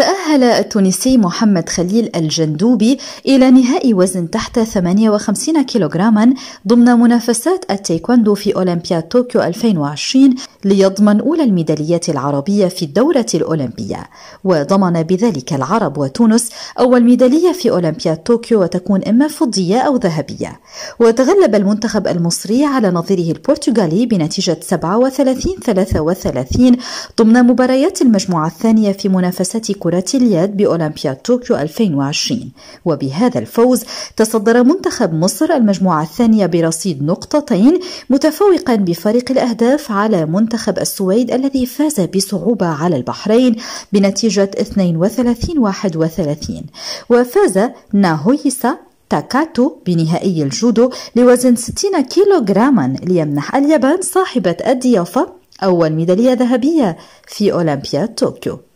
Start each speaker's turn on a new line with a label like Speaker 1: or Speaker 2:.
Speaker 1: تأهل التونسي محمد خليل الجندوبي إلى نهائي وزن تحت 58 كيلوغراما ضمن منافسات التايكوندو في أولمبياد طوكيو 2020 ليضمن أولى الميداليات العربية في الدورة الأولمبية وضمن بذلك العرب وتونس أول ميدالية في أولمبياد طوكيو وتكون إما فضية أو ذهبية وتغلب المنتخب المصري على نظيره البرتغالي بنتيجة 37 33 ضمن مباريات المجموعة الثانية في منافسات كرة كرة اليد بأولمبياد طوكيو 2020 وبهذا الفوز تصدر منتخب مصر المجموعة الثانية برصيد نقطتين متفوقا بفريق الأهداف على منتخب السويد الذي فاز بصعوبة على البحرين بنتيجة 32 31 وفاز ناهويسا تاكاتو بنهائي الجودو لوزن 60 كيلوغراما ليمنح اليابان صاحبة الضيافة أول ميدالية ذهبية في أولمبياد طوكيو